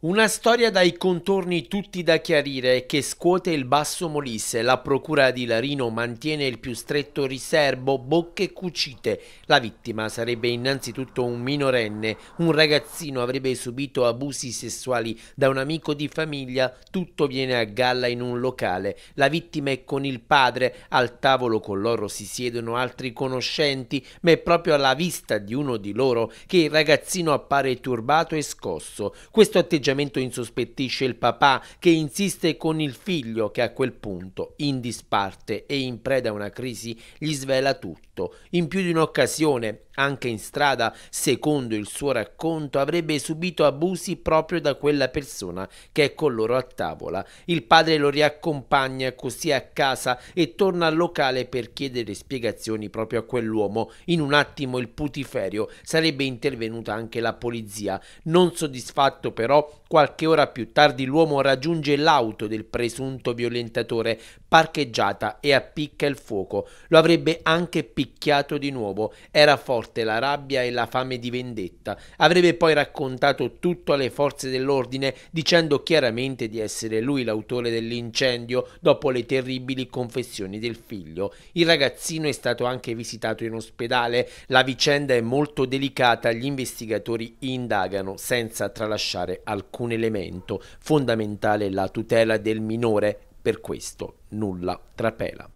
Una storia dai contorni tutti da chiarire che scuote il basso Molise. La procura di Larino mantiene il più stretto riservo, bocche cucite. La vittima sarebbe innanzitutto un minorenne. Un ragazzino avrebbe subito abusi sessuali da un amico di famiglia. Tutto viene a galla in un locale. La vittima è con il padre. Al tavolo con loro si siedono altri conoscenti, ma è proprio alla vista di uno di loro che il ragazzino appare turbato e scosso. Questo atteggiamento atteggiamento insospettisce il papà che insiste con il figlio che a quel punto, in disparte e in preda a una crisi, gli svela tutto. In più di un'occasione anche in strada, secondo il suo racconto, avrebbe subito abusi proprio da quella persona che è con loro a tavola. Il padre lo riaccompagna così a casa e torna al locale per chiedere spiegazioni proprio a quell'uomo. In un attimo il putiferio sarebbe intervenuta anche la polizia. Non soddisfatto però, qualche ora più tardi l'uomo raggiunge l'auto del presunto violentatore parcheggiata e appicca il fuoco. Lo avrebbe anche picchiato di nuovo. Era forte morte, la rabbia e la fame di vendetta. Avrebbe poi raccontato tutto alle forze dell'ordine dicendo chiaramente di essere lui l'autore dell'incendio dopo le terribili confessioni del figlio. Il ragazzino è stato anche visitato in ospedale. La vicenda è molto delicata, gli investigatori indagano senza tralasciare alcun elemento. Fondamentale la tutela del minore, per questo nulla trapela.